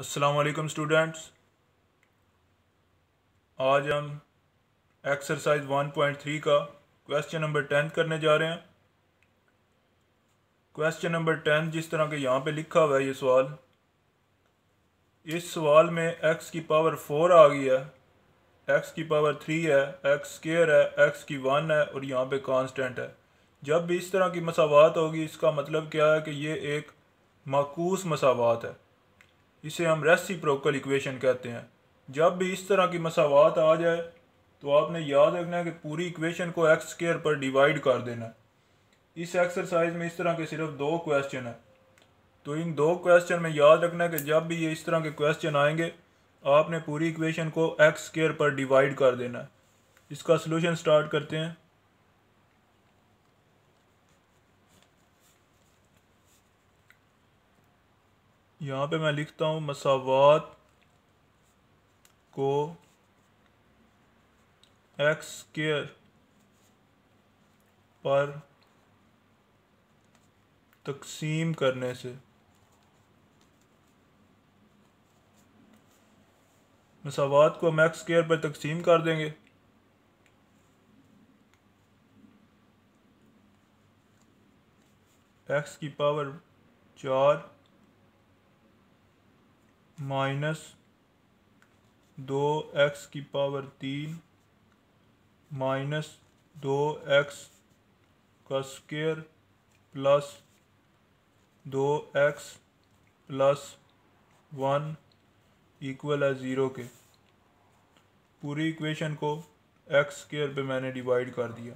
असलकम स्टूडेंट्स आज हम एक्सरसाइज 1.3 का क्वेश्चन नंबर टेन करने जा रहे हैं क्वेश्चन नंबर टेन जिस तरह के यहाँ पे लिखा हुआ है ये सवाल इस सवाल में एक्स की पावर फोर आ गई है एक्स की पावर थ्री है एक्स स्केयर है एक्स की वन है और यहाँ पे कांस्टेंट है जब भी इस तरह की मसावत होगी इसका मतलब क्या है कि ये एक माकूस मसावत है इसे हम रेसी प्रोकल इक्वेशन कहते हैं जब भी इस तरह की मसावत आ जाए तो आपने याद रखना है कि पूरी इक्वेशन को एक्स स्केयर पर डिवाइड कर देना है इस एक्सरसाइज में इस तरह के सिर्फ दो क्वेश्चन हैं तो इन दो क्वेश्चन में याद रखना है कि जब भी ये इस तरह के क्वेश्चन आएंगे आपने पूरी इक्वेशन को एक्स स्केयर पर डिवाइड कर देना है इसका सोलूशन स्टार्ट करते हैं यहाँ पे मैं लिखता हूँ मसावत को एक्स स्केयर पर तकसीम करने से मसावत को हम एक्स केयर पर तकसीम कर देंगे एक्स की पावर चार माइनस दो एक्स की पावर तीन माइनस दो एक्स का स्क्वेयर प्लस दो एक्स प्लस वन इक्वल है ज़ीरो के पूरी इक्वेशन को एक्स स्केयर पे मैंने डिवाइड कर दिया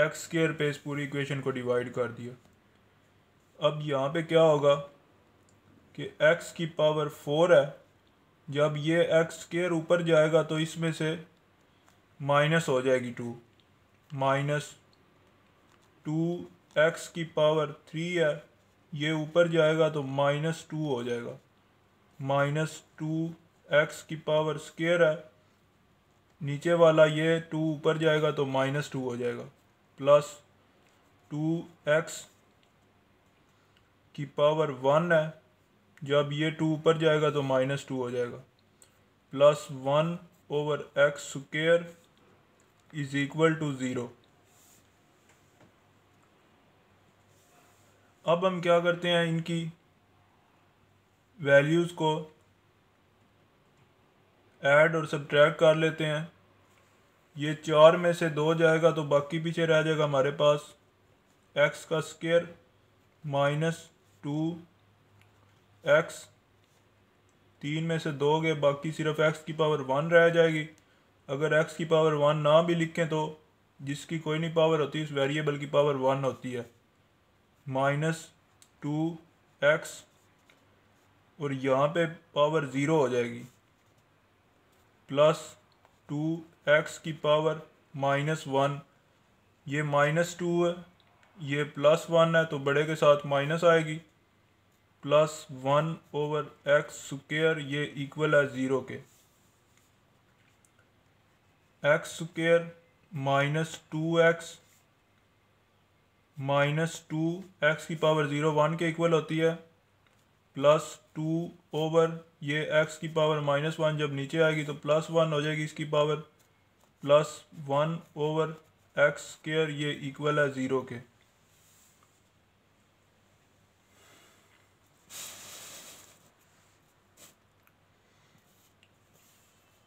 एक्स स्केयर पे इस पूरी इक्वेशन को डिवाइड कर दिया अब यहाँ पे क्या होगा कि एक्स की पावर फोर है जब ये एक्स स्केयर ऊपर जाएगा तो इसमें से माइनस हो जाएगी टू माइनस टू एक्स की पावर थ्री है ये ऊपर जाएगा तो माइनस टू हो जाएगा माइनस टू एक्स की पावर स्केयर है नीचे वाला ये टू ऊपर जाएगा तो माइनस टू हो जाएगा प्लस टू एक्स की पावर वन है जब ये टू ऊपर जाएगा तो माइनस टू हो जाएगा plus one over X square is equal to zero अब हम क्या करते हैं इनकी वैल्यूज़ को ऐड और सब्ट्रैक्ट कर लेते हैं ये चार में से दो जाएगा तो बाकी पीछे रह जाएगा हमारे पास एक्स का स्केयर माइनस टू एक्स तीन में से दो गए बाकी सिर्फ एक्स की पावर वन रह जाएगी अगर एक्स की पावर वन ना भी लिखें तो जिसकी कोई नहीं पावर होती उस वेरिएबल की पावर वन होती है माइनस टू एक्स और यहाँ पे पावर ज़ीरो हो जाएगी प्लस टू एक्स की पावर माइनस वन ये माइनस टू है ये प्लस वन है तो बड़े के साथ माइनस आएगी plus one over X square ये इक्वल है ज़ीरो के X square minus two X minus two X की पावर ज़ीरो वन के इक्वल होती है प्लस टू ओवर ये एक्स की पावर माइनस वन जब नीचे आएगी तो प्लस वन हो जाएगी इसकी power plus one over X square ये इक्वल है ज़ीरो के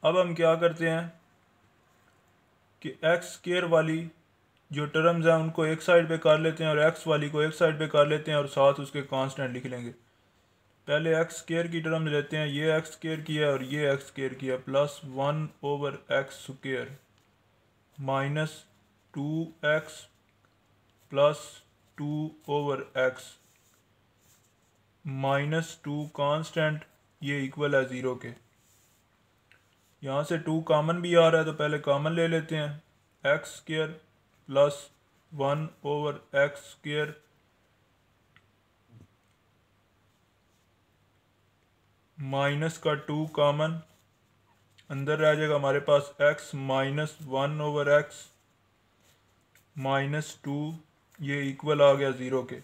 अब हम क्या करते हैं कि एक्स स्केयर वाली जो टर्म्स हैं उनको एक साइड पे कर लेते हैं और एक्स वाली को एक साइड पे कर लेते हैं और साथ उसके कांस्टेंट लिख लेंगे पहले एक्स स्केयर की टर्म लेते हैं ये एक्स स्केयर की है और ये एक्स स्केयर की है plus one over X square minus two X plus two over X minus two constant ये इक्वल है ज़ीरो के यहाँ से टू कामन भी आ रहा है तो पहले कॉमन ले लेते हैं X square plus one over X square minus का टू कामन अंदर रह जाएगा हमारे पास x minus one over X minus two ये इक्वल आ गया ज़ीरो के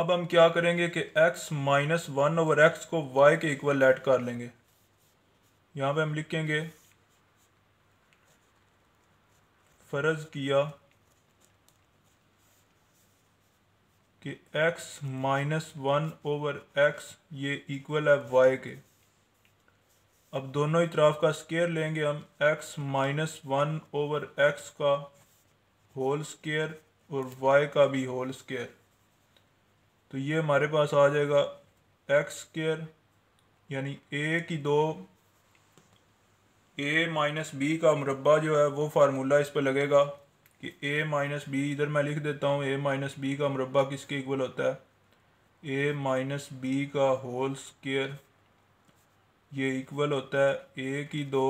अब हम क्या करेंगे कि x minus one over X को y के इक्वल लेट कर लेंगे यहाँ पे हम लिखेंगे फ़र्ज़ किया कि x minus one over X ये इक्वल है y के अब दोनों ही तरफ का स्केयर लेंगे हम x minus one over x का होल स्केयर और y का भी होल स्केयर तो ये हमारे पास आ जाएगा एक्स स्केयर यानी ए की दो ए माइनस बी का मुरबा जो है वो फार्मूला इस पर लगेगा कि ए माइनस बी इधर मैं लिख देता हूँ ए माइनस बी का मुरबा किसके इक्वल होता है ए माइनस बी का होल स्केयर ये इक्वल होता है ए की दो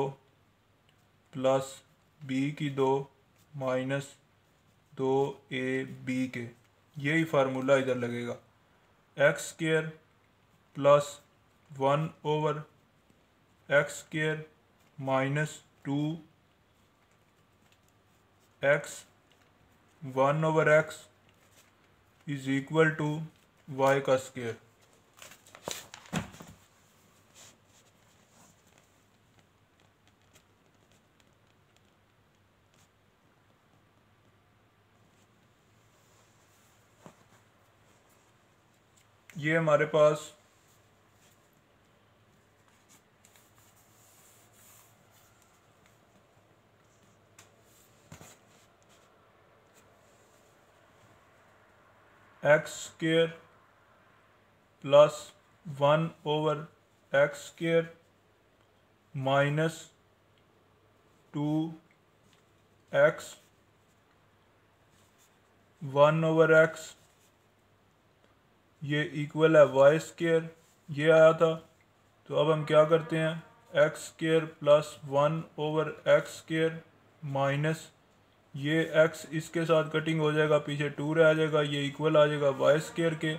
प्लस बी की दो माइनस दो ए बी के यही फार्मूला इधर लगेगा X square plus one over X square minus two X one over X is equal to Y का स्केयर ये हमारे पास X square plus one over X square minus two X one over X ये equal है Y square ये आया था तो अब हम क्या करते हैं X square plus one over X square minus ये एक्स इसके साथ कटिंग हो जाएगा पीछे टू रह जाएगा ये इक्वल आ जाएगा वाई स्केयर के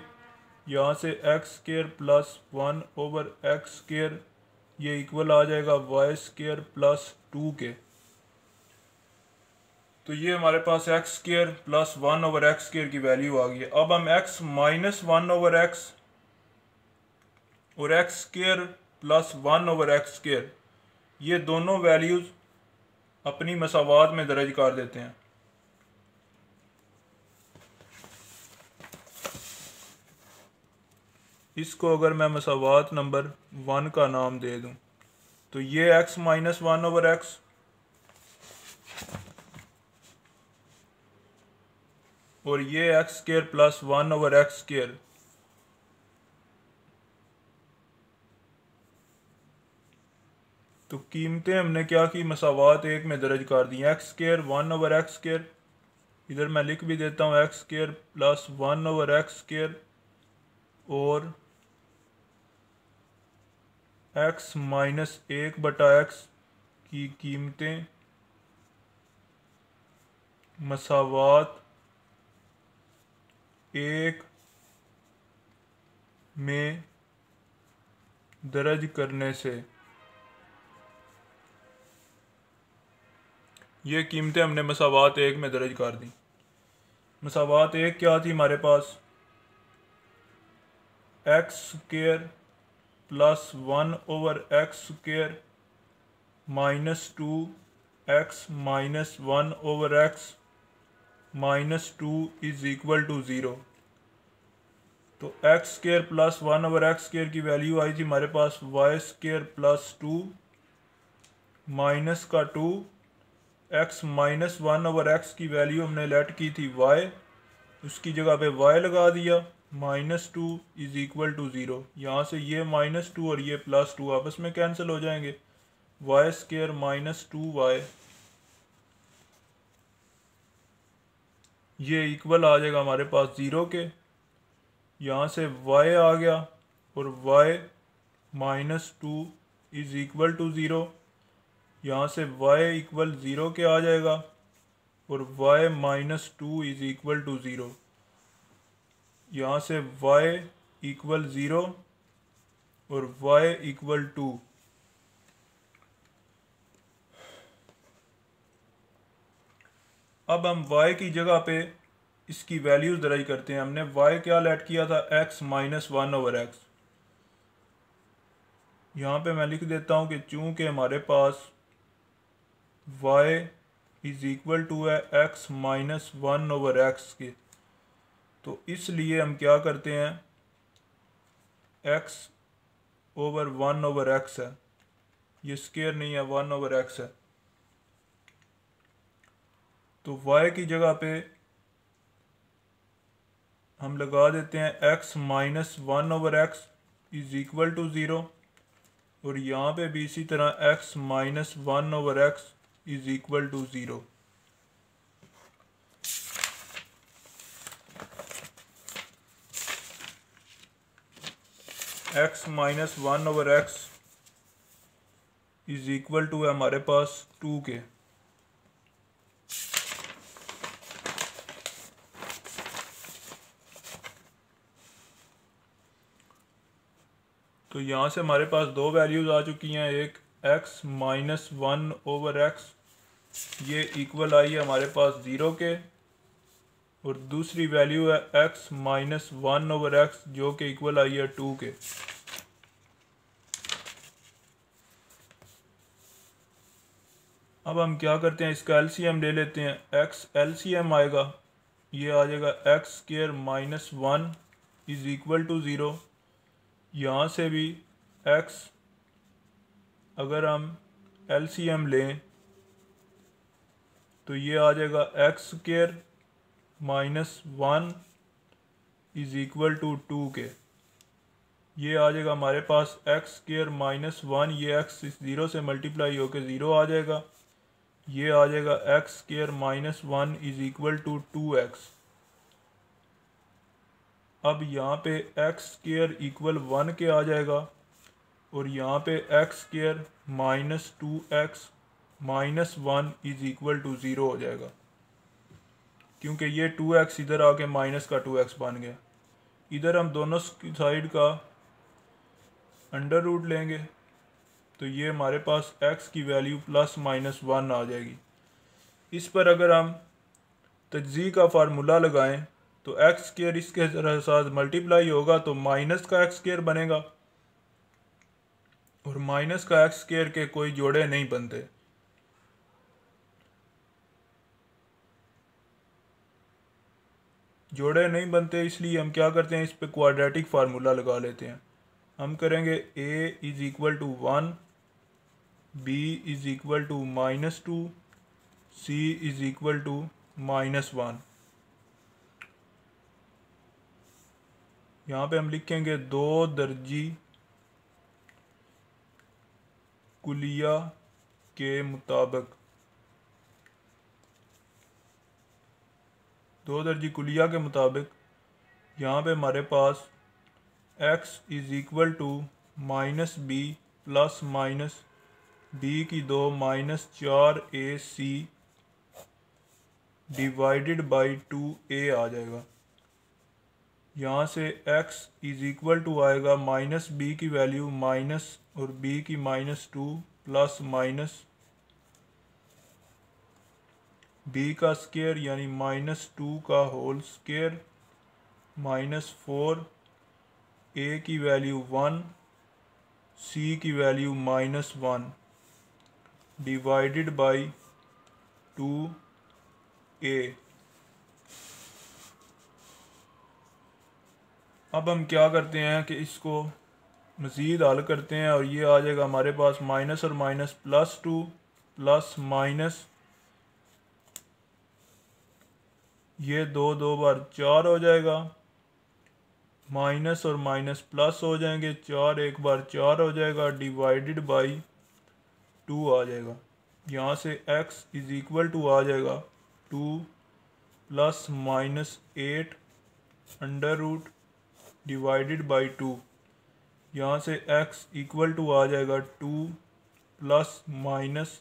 यहाँ से X square plus one over X square ये इक्वल आ जाएगा वाई स्केयर प्लस टू के तो ये हमारे पास X square plus one over X square की वैल्यू आ गई है अब हम X minus one over X और X square plus one over X square ये दोनों वैल्यूज़ अपनी मसावत में दर्ज कर देते हैं इसको अगर मैं मसावत नंबर वन का नाम दे दूं तो ये X minus one over X और ये X square plus one over X square तो कीमतें हमने क्या की मसावत एक में दर्ज कर दी X square one over X square इधर मैं लिख भी देता हूँ X square plus one over X square और एक्स माइनस एक बटा एक्स की कीमतें मसावत एक में दर्ज करने से ये कीमतें हमने मसावत एक में दर्ज कर दी मसावत एक क्या थी हमारे पास X square plus one over X square minus two X minus one over X minus two is equal to zero तो X square plus one over X square की वैल्यू आई थी हमारे पास Y square plus two minus का two X minus one over X की value हमने let की थी वाई उसकी जगह पे वाई लगा दिया minus two is equal to zero तो यहाँ से ये माइनस टू और ये प्लस टू आपस में कैंसिल हो जाएंगे Y square minus two Y ये इक्वल आ जाएगा हमारे पास ज़ीरो के यहाँ से y आ गया और y minus two is equal to zero यहाँ से y इक्वल ज़ीरो के आ जाएगा और y minus two is equal to zero यहाँ से y इक्वल ज़ीरो और y इक्वल टू अब हम y की जगह पे इसकी वैल्यूज़ दराई करते हैं हमने y क्या लेट किया था x minus one over X यहाँ पर मैं लिख देता हूँ कि चूँकि हमारे पास y इज़ इक्वल टू है x minus one over X के तो इसलिए हम क्या करते हैं x over one over X है ये स्केयर नहीं है वन ओवर एक्स है तो वाई की जगह पे हम लगा देते हैं X minus one over X is equal to zero और यहाँ पे भी इसी तरह X minus one over X is equal to zero X minus one over X is equal to है हमारे पास टू के तो यहाँ से हमारे पास दो वैल्यूज़ आ चुकी हैं एक X minus one over X ये इक्वल आई है हमारे पास ज़ीरो के और दूसरी वैल्यू है X minus one over X जो कि इक्वल आई है टू के अब हम क्या करते हैं इसका एलसीएम ले लेते हैं एक्स एलसीएम आएगा ये आ जाएगा X square minus one is equal to zero यहाँ से भी x अगर हम एल सी एम लें तो ये आ जाएगा X square minus one is equal to two के ये आ जाएगा हमारे पास एक्स स्क्र माइनस वन ये एक्स इस ज़ीरो से मल्टीप्लाई होकर ज़ीरो आ जाएगा ये आ जाएगा X square minus one is equal to two X अब यहाँ पे एक्स स्केयर इक्वल वन के आ जाएगा और यहाँ पे X square minus two X minus one is equal to zero हो जाएगा क्योंकि ये टू एक्स इधर आके माइनस का टू एक्स बन गया इधर हम दोनों साइड का अंडर रूट लेंगे तो ये हमारे पास एक्स की वैल्यू प्लस माइनस वन आ जाएगी इस पर अगर हम तजी तो का फार्मूला लगाएं तो एक्स केयर इसके साथ मल्टीप्लाई होगा तो माइनस का एक्स केयर बनेगा और माइनस का एक्स केयर के कोई जोड़े नहीं बनते जोड़े नहीं बनते इसलिए हम क्या करते हैं इस पर क्वाड्रेटिक फार्मूला लगा लेते हैं हम करेंगे A is equal to one B is equal to minus two C is equal to minus one यहाँ पे हम लिखेंगे दो दर्जी कुलिया के मुताबिक दो दर्जी कुलिया के मुताबिक यहाँ पे हमारे पास x is equal to minus B plus minus B की दो माइनस चार A C divided by two A आ जाएगा यहाँ से x इज़ इक्वल टू आएगा माइनस बी की वैल्यू माइनस और b की minus two plus minus b का स्केयर यानी माइनस टू का whole square minus four A की वैल्यू वन सी की value minus one divided by two A अब हम क्या करते हैं कि इसको मज़ीद हल करते हैं और ये आ जाएगा हमारे पास माइनस और minus plus two plus minus ये दो दो बार चार हो जाएगा माइनस और माइनस प्लस हो जाएंगे चार एक बार चार हो जाएगा डिवाइडेड बाई टू आ जाएगा यहाँ से एक्स इज़ इक्वल टू आ जाएगा two plus minus eight under root divided by two यहाँ से x इक्वल टू आ जाएगा टू प्लस माइनस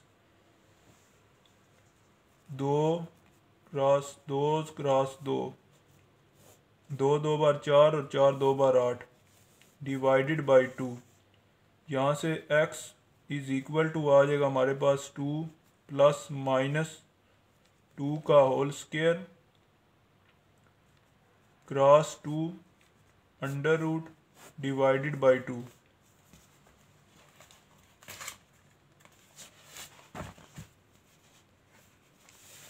दो क्रॉस दो क्रॉस दो दो दो बार चार और चार दो बार आठ डिवाइडेड बाई टू यहाँ से x इज़ इक्वल टू आ जाएगा हमारे पास टू प्लस माइनस टू का whole square cross two under root divided by two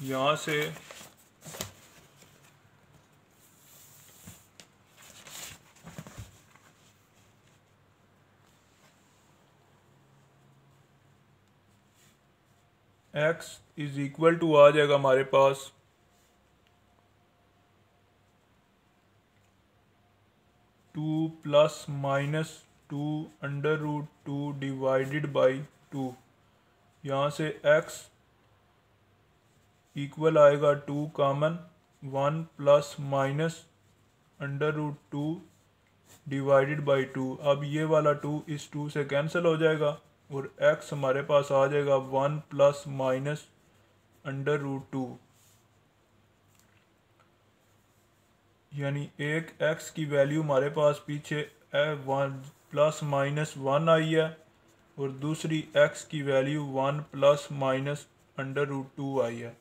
यहां से एक्स इज इक्वल टू आ जाएगा हमारे पास plus minus two under root two divided by two यहाँ से एक्स इक्वल आएगा two common one plus minus under root two divided by two अब ये वाला टू इस टू से कैंसिल हो जाएगा और एक्स हमारे पास आ जाएगा one plus minus under root two यानी एक एक्स की वैल्यू हमारे पास पीछे one plus minus one i है और दूसरी एक्स की value one plus minus under root two i है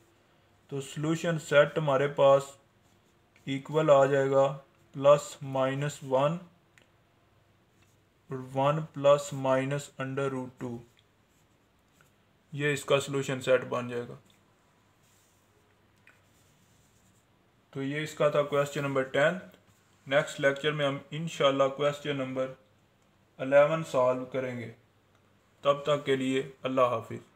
तो सॉल्यूशन सेट हमारे पास इक्वल आ जाएगा प्लस माइनस वन और one plus minus under root two ये इसका सॉल्यूशन सेट बन जाएगा तो ये इसका था question number tenth next lecture में हम इन क्वेश्चन नंबर अलेवन सॉल्व करेंगे तब तक के लिए अल्लाह हाफिज़